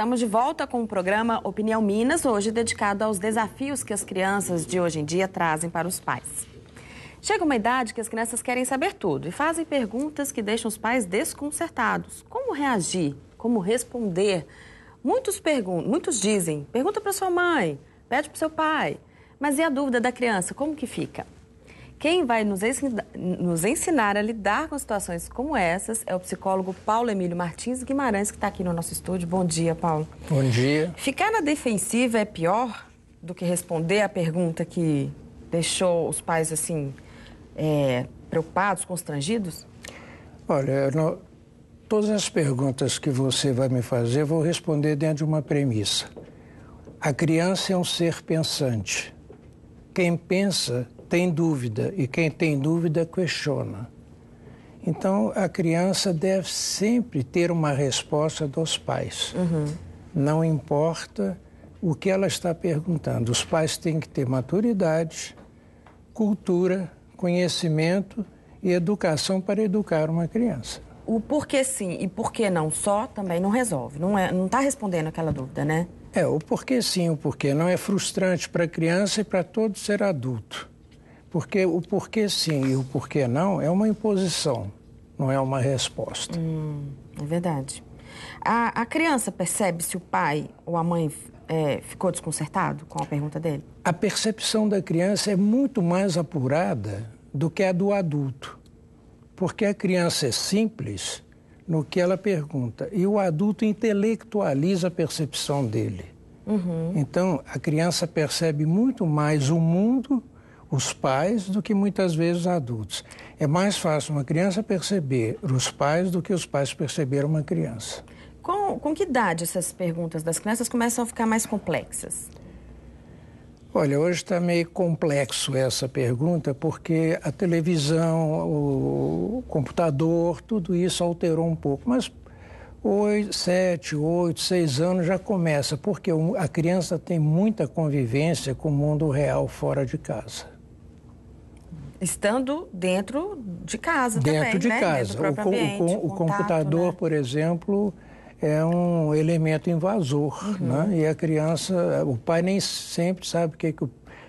Estamos de volta com o programa Opinião Minas, hoje dedicado aos desafios que as crianças de hoje em dia trazem para os pais. Chega uma idade que as crianças querem saber tudo e fazem perguntas que deixam os pais desconcertados. Como reagir? Como responder? Muitos, muitos dizem: pergunta para sua mãe, pede para seu pai. Mas e a dúvida da criança? Como que fica? Quem vai nos ensinar, nos ensinar a lidar com situações como essas é o psicólogo Paulo Emílio Martins Guimarães, que está aqui no nosso estúdio. Bom dia, Paulo. Bom dia. Ficar na defensiva é pior do que responder a pergunta que deixou os pais assim é, preocupados, constrangidos? Olha, todas as perguntas que você vai me fazer, eu vou responder dentro de uma premissa. A criança é um ser pensante. Quem pensa tem dúvida e quem tem dúvida questiona. Então, a criança deve sempre ter uma resposta dos pais. Uhum. Não importa o que ela está perguntando. Os pais têm que ter maturidade, cultura, conhecimento e educação para educar uma criança. O porquê sim e porquê não só também não resolve. Não é, não está respondendo aquela dúvida, né? É, o porquê sim, o porquê não é frustrante para a criança e para todo ser adulto. Porque o porquê sim e o porquê não é uma imposição, não é uma resposta. Hum, é verdade. A, a criança percebe se o pai ou a mãe é, ficou desconcertado com a pergunta dele? A percepção da criança é muito mais apurada do que a do adulto. Porque a criança é simples no que ela pergunta e o adulto intelectualiza a percepção dele. Uhum. Então, a criança percebe muito mais o mundo os pais do que muitas vezes os adultos. É mais fácil uma criança perceber os pais do que os pais perceber uma criança. Com, com que idade essas perguntas das crianças começam a ficar mais complexas? Olha, hoje está meio complexo essa pergunta, porque a televisão, o computador, tudo isso alterou um pouco. Mas oito sete, oito, seis anos já começa, porque a criança tem muita convivência com o mundo real fora de casa. Estando dentro de casa dentro também, de né? Casa. Dentro de casa. O, ambiente, o, o contato, computador, né? por exemplo, é um elemento invasor, uhum. né? E a criança, o pai nem sempre sabe o que, que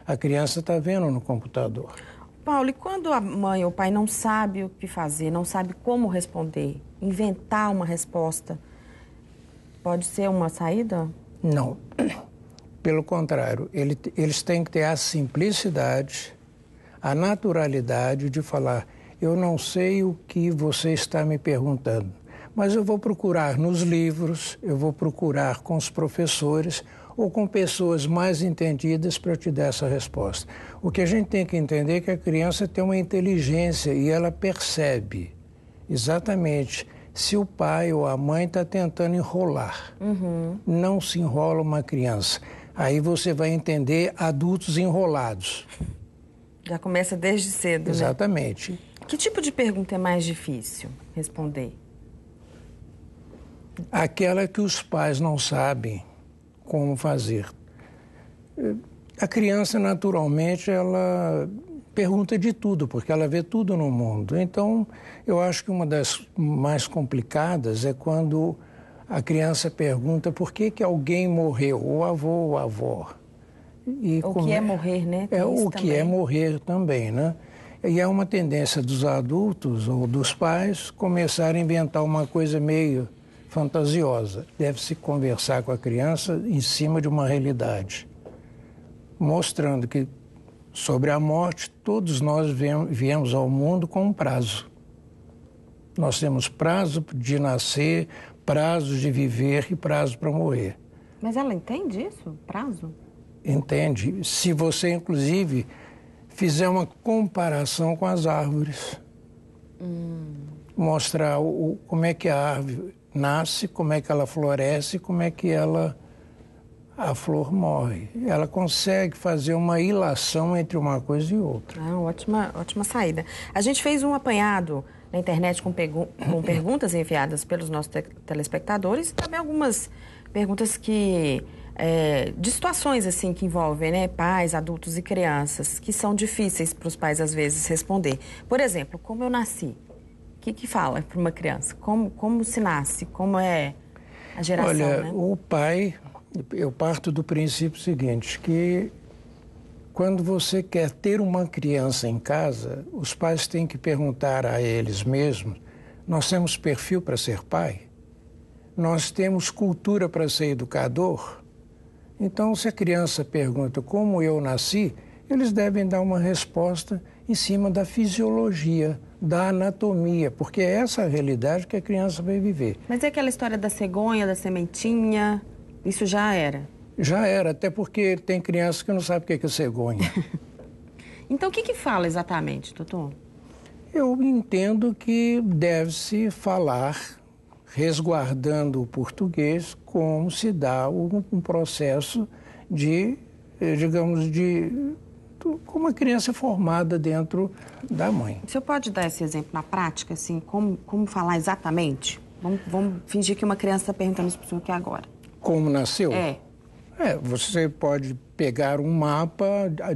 a criança está vendo no computador. Paulo, e quando a mãe ou o pai não sabe o que fazer, não sabe como responder, inventar uma resposta, pode ser uma saída? Não. Pelo contrário, ele, eles têm que ter a simplicidade a naturalidade de falar: eu não sei o que você está me perguntando, mas eu vou procurar nos livros, eu vou procurar com os professores ou com pessoas mais entendidas para te dar essa resposta. O que a gente tem que entender é que a criança tem uma inteligência e ela percebe exatamente se o pai ou a mãe está tentando enrolar. Uhum. Não se enrola uma criança. Aí você vai entender adultos enrolados. Já começa desde cedo, né? Exatamente. Né? Que tipo de pergunta é mais difícil responder? Aquela que os pais não sabem como fazer. A criança, naturalmente, ela pergunta de tudo, porque ela vê tudo no mundo. Então, eu acho que uma das mais complicadas é quando a criança pergunta por que, que alguém morreu, o avô ou a avó. E o que é morrer, né? É, Tem é o que é também. é morrer também, né? E é uma tendência dos adultos ou dos pais começar a inventar uma coisa meio fantasiosa. Deve-se conversar com a criança em cima de uma realidade, mostrando que sobre a morte todos nós viemos ao mundo com um prazo. Nós temos prazo de nascer, prazo de viver e prazo para morrer. Mas ela entende isso? Prazo? entende? Se você, inclusive, fizer uma comparação com as árvores. Hum. Mostrar o, como é que a árvore nasce, como é que ela floresce, como é que ela a flor morre. Ela consegue fazer uma ilação entre uma coisa e outra. Ah, ótima, ótima saída. A gente fez um apanhado na internet com, com perguntas enviadas pelos nossos te telespectadores, também algumas perguntas que é, de situações assim que envolvem né, pais, adultos e crianças, que são difíceis para os pais às vezes responder. Por exemplo, como eu nasci? O que, que fala para uma criança? Como, como se nasce? Como é a geração? Olha, né? o pai, eu parto do princípio seguinte, que quando você quer ter uma criança em casa, os pais têm que perguntar a eles mesmos: nós temos perfil para ser pai? Nós temos cultura para ser educador? Então, se a criança pergunta como eu nasci, eles devem dar uma resposta em cima da fisiologia, da anatomia, porque é essa a realidade que a criança vai viver. Mas é aquela história da cegonha, da sementinha, isso já era? Já era, até porque tem criança que não sabe o que é, que é cegonha. então, o que, que fala exatamente, doutor? Eu entendo que deve-se falar resguardando o português, como se dá um, um processo de, eh, digamos, de como uma criança é formada dentro da mãe. Você pode dar esse exemplo na prática, assim, como, como falar exatamente? Vamos, vamos fingir que uma criança está perguntando isso para o senhor aqui agora. Como nasceu? É. É, você pode pegar um mapa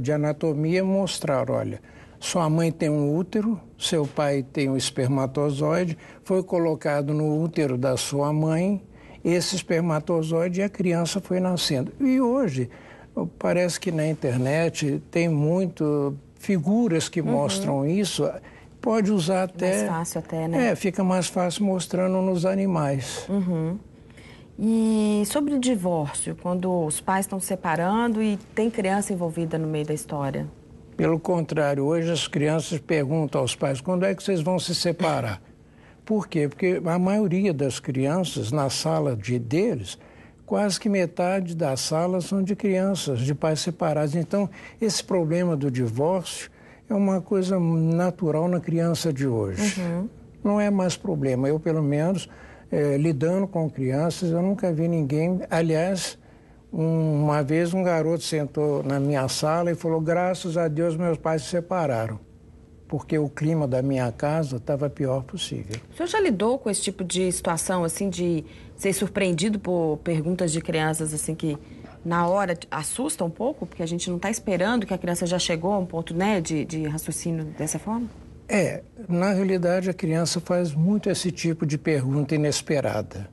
de anatomia e mostrar, olha, sua mãe tem um útero, seu pai tem um espermatozoide, foi colocado no útero da sua mãe, esse espermatozoide e a criança foi nascendo. E hoje, parece que na internet tem muito figuras que uhum. mostram isso. Pode usar até. Mais fácil até, né? É, fica mais fácil mostrando nos animais. Uhum. E sobre o divórcio, quando os pais estão se separando e tem criança envolvida no meio da história? Pelo contrário, hoje as crianças perguntam aos pais quando é que vocês vão se separar. Por quê? Porque a maioria das crianças na sala de deles, quase que metade das salas são de crianças, de pais separados. Então, esse problema do divórcio é uma coisa natural na criança de hoje. Uhum. Não é mais problema. Eu, pelo menos, é, lidando com crianças, eu nunca vi ninguém. Aliás, uma vez um garoto sentou na minha sala e falou: Graças a Deus meus pais se separaram, porque o clima da minha casa estava pior possível. O senhor já lidou com esse tipo de situação, assim, de ser surpreendido por perguntas de crianças, assim, que na hora assusta um pouco, porque a gente não está esperando que a criança já chegou a um ponto, né, de, de raciocínio dessa forma? É, na realidade a criança faz muito esse tipo de pergunta inesperada.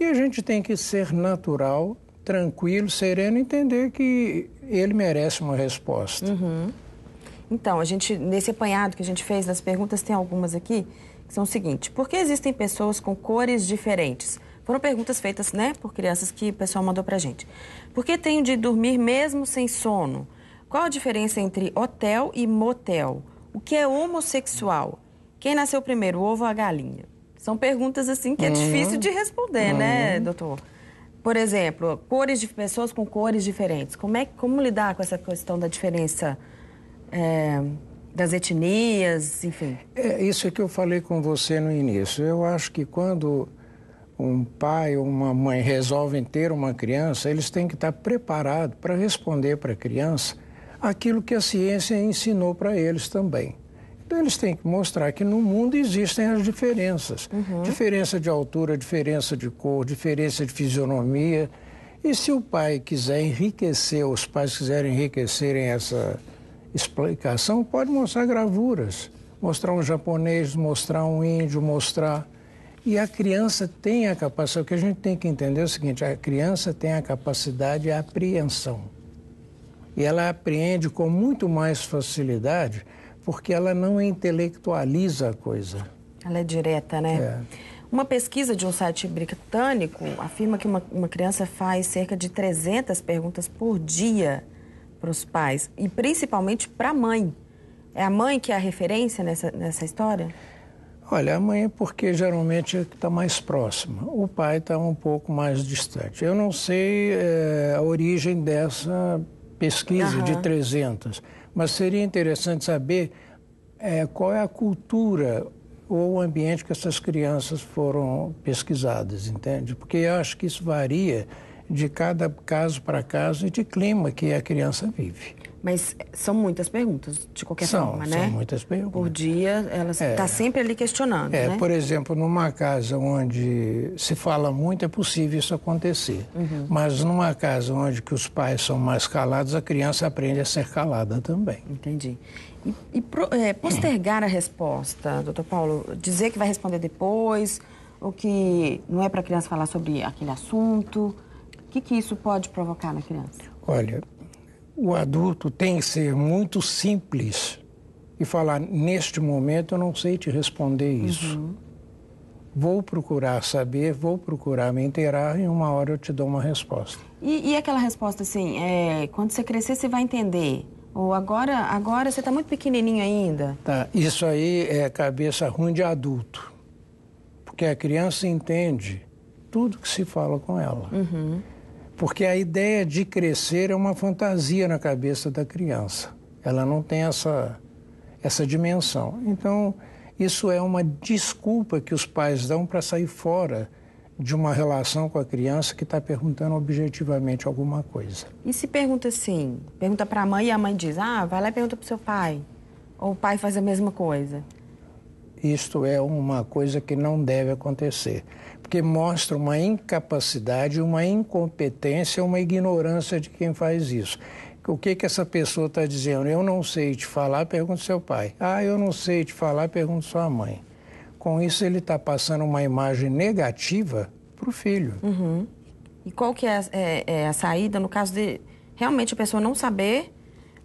E a gente tem que ser natural tranquilo, sereno, entender que ele merece uma resposta. Uhum. Então, a gente, nesse apanhado que a gente fez das perguntas, tem algumas aqui que são o seguinte: por que existem pessoas com cores diferentes? Foram perguntas feitas, né, por crianças que o pessoal mandou pra gente. Por que tenho de dormir mesmo sem sono? Qual a diferença entre hotel e motel? O que é homossexual? Quem nasceu primeiro, o ovo ou a galinha? São perguntas assim que é uhum. difícil de responder, né, uhum. né, doutor? por exemplo, cores de pessoas com cores diferentes. Como, é, como lidar com essa questão da diferença é, das etnias, enfim? É isso que eu falei com você no início. Eu acho que quando um pai ou uma mãe resolvem ter uma criança, eles têm que estar preparados para responder para a criança aquilo que a ciência ensinou para eles também. Então, eles têm que mostrar que no mundo existem as diferenças: uhum. diferença de altura, diferença de cor, diferença de fisionomia. E se o pai quiser enriquecer, os pais quiserem enriquecerem essa explicação, pode mostrar gravuras. Mostrar um japonês, mostrar um índio, mostrar. E a criança tem a capacidade. O que a gente tem que entender é o seguinte: a criança tem a capacidade de apreensão. E ela apreende com muito mais facilidade porque ela não intelectualiza a coisa. Ela é direta, né? É. Uma pesquisa de um site britânico afirma que uma, uma criança faz cerca de 300 perguntas por dia para os pais, e principalmente para a mãe. É a mãe que é a referência nessa, nessa história? Olha, a mãe é porque geralmente é está mais próxima, o pai está um pouco mais distante. Eu não sei é, a origem dessa pesquisa uhum. de 300, mas seria interessante saber é, qual é a cultura ou o ambiente que essas crianças foram pesquisadas, entende? Porque eu acho que isso varia de cada caso para caso e de clima que a criança vive. Mas eh, são muitas perguntas, de qualquer são, forma, né? São muitas perguntas. Por dia, ela está é, tá sempre ali questionando. É, né? por exemplo, numa casa onde se fala muito, é possível isso acontecer. Uhum. Mas numa casa onde que os pais são mais calados, a criança aprende a ser calada também. Entendi. E, e pro, é, postergar a resposta, doutor Paulo, dizer que vai responder depois, ou que não é para a criança falar sobre aquele assunto, o que, que isso pode provocar na criança? Olha, o adulto tem que ser muito simples e falar: neste momento eu não sei te responder isso. Uhum. Vou procurar saber, vou procurar me inteirar e uma hora eu te dou uma resposta. E, e aquela resposta assim, é, quando você crescer você vai entender. Ou agora, agora você está muito pequenininho ainda. Tá, isso aí é cabeça ruim de adulto, porque a criança entende tudo que se fala com ela. Uhum. Porque a ideia de crescer é uma fantasia na cabeça da criança. Ela não tem essa, essa dimensão. Então, isso é uma desculpa que os pais dão para sair fora de uma relação com a criança que está perguntando objetivamente alguma coisa. E se pergunta assim, pergunta para a mãe e a mãe diz, ah, vai lá e pergunta para o seu pai. Ou o pai faz a mesma coisa. Isto é uma coisa que não deve acontecer porque mostra uma incapacidade, uma incompetência, uma ignorância de quem faz isso. O que, que essa pessoa está dizendo? Eu não sei te falar, pergunta seu pai. Ah, eu não sei te falar, pergunta sua mãe. Com isso, ele está passando uma imagem negativa para o filho. Uhum. E qual que é a, é, é a saída no caso de realmente a pessoa não saber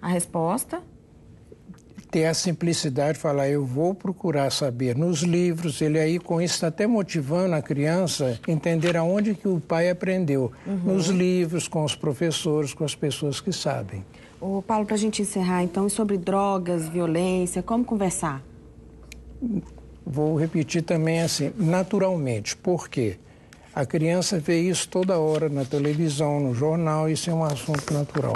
a resposta ter a simplicidade de falar, eu vou procurar saber nos livros, ele aí com isso está até motivando a criança entender aonde que o pai aprendeu, uhum. nos livros, com os professores, com as pessoas que sabem. Ô Paulo, para a gente encerrar então, sobre drogas, violência, como conversar? Vou repetir também assim, naturalmente, por quê? A criança vê isso toda hora na televisão, no jornal, isso é um assunto natural.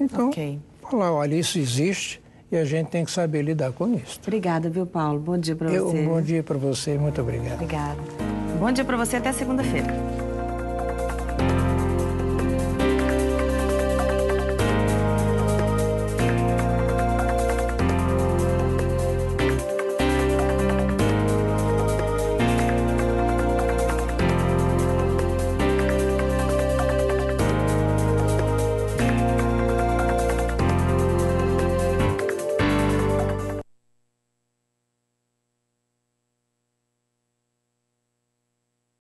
Então, okay. falar, olha, isso existe, e a gente tem que saber lidar com isso. Obrigada, viu, Paulo? Bom dia para você. Eu, bom dia para você, muito obrigado. Obrigada. Bom dia para você até segunda-feira.